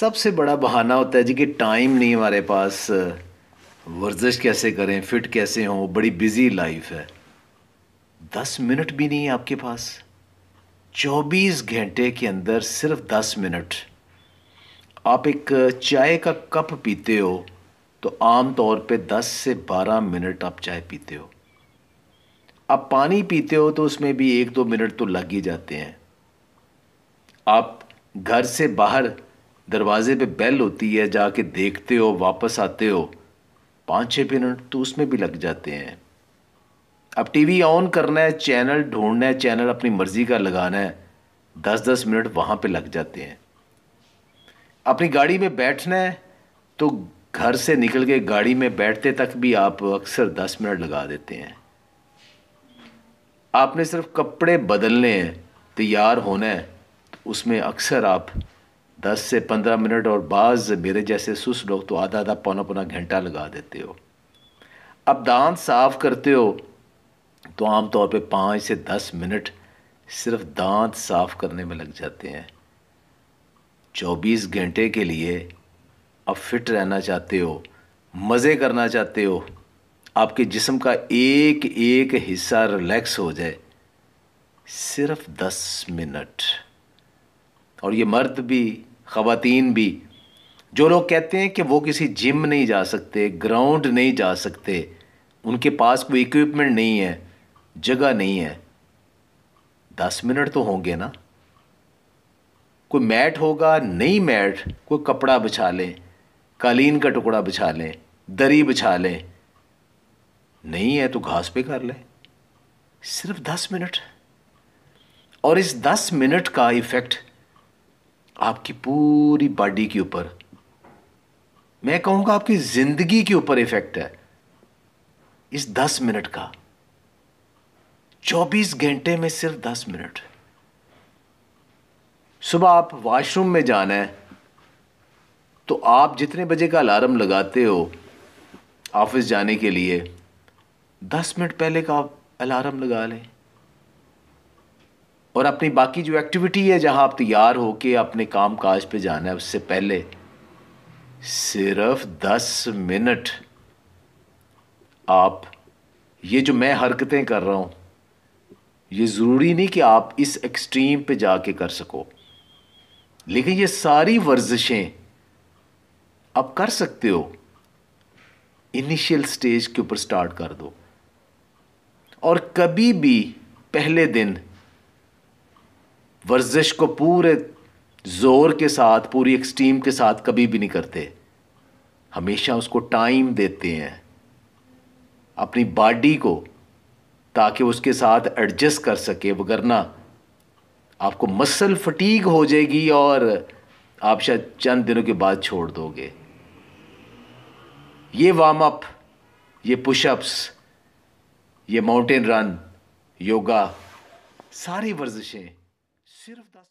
सबसे बड़ा बहाना होता है जी कि टाइम नहीं हमारे पास वर्जिश कैसे करें फिट कैसे हों बड़ी बिज़ी लाइफ है दस मिनट भी नहीं है आपके पास चौबीस घंटे के अंदर सिर्फ दस मिनट आप एक चाय का कप पीते हो तो आम तौर पे दस से बारह मिनट आप चाय पीते हो आप पानी पीते हो तो उसमें भी एक दो मिनट तो लग ही जाते हैं आप घर से बाहर दरवाजे पे बेल होती है जाके देखते हो वापस आते हो पाँच छः मिनट तो उसमें भी लग जाते हैं अब टीवी ऑन करना है चैनल ढूंढना है चैनल अपनी मर्ज़ी का लगाना है दस दस मिनट वहाँ पे लग जाते हैं अपनी गाड़ी में बैठना है तो घर से निकल के गाड़ी में बैठते तक भी आप अक्सर दस मिनट लगा देते हैं आपने सिर्फ कपड़े बदलने हैं तैयार होना है तो उसमें अक्सर आप दस से पंद्रह मिनट और बाज मेरे जैसे सुस लोग तो आधा आधा पौना पौना घंटा लगा देते हो अब दांत साफ करते हो तो आमतौर पे पाँच से दस मिनट सिर्फ दांत साफ करने में लग जाते हैं चौबीस घंटे के लिए आप फिट रहना चाहते हो मज़े करना चाहते हो आपके जिस्म का एक एक हिस्सा रिलैक्स हो जाए सिर्फ दस मिनट और ये मर्द भी ख़वातीन भी जो लोग कहते हैं कि वो किसी जिम नहीं जा सकते ग्राउंड नहीं जा सकते उनके पास कोई इक्विपमेंट नहीं है जगह नहीं है दस मिनट तो होंगे ना कोई मैट होगा नहीं मैट कोई कपड़ा बिछा लें कालीन का टुकड़ा बिछा लें दरी बिछा लें नहीं है तो घास पे कर लें सिर्फ दस मिनट और इस दस मिनट का इफ़ेक्ट आपकी पूरी बॉडी के ऊपर मैं कहूंगा आपकी ज़िंदगी के ऊपर इफ़ेक्ट है इस दस मिनट का चौबीस घंटे में सिर्फ दस मिनट सुबह आप वॉशरूम में जाना है तो आप जितने बजे का अलार्म लगाते हो ऑफिस जाने के लिए दस मिनट पहले का आप अलार्म लगा लें और अपनी बाकी जो एक्टिविटी है जहाँ आप तैयार होके अपने काम काज पे जाना है उससे पहले सिर्फ दस मिनट आप ये जो मैं हरकतें कर रहा हूं ये ज़रूरी नहीं कि आप इस एक्सट्रीम पे जाके कर सको लेकिन ये सारी वर्जिशें आप कर सकते हो इनिशियल स्टेज के ऊपर स्टार्ट कर दो और कभी भी पहले दिन वर्जिश को पूरे ज़ोर के साथ पूरी एक्सट्रीम के साथ कभी भी नहीं करते हमेशा उसको टाइम देते हैं अपनी बॉडी को ताकि उसके साथ एडजस्ट कर सके वगरना आपको मसल फटीक हो जाएगी और आप शायद चंद दिनों के बाद छोड़ दोगे ये वार्म अप ये पुशअप्स ये माउंटेन रन योगा सारी वर्जिशें सिर्फ दस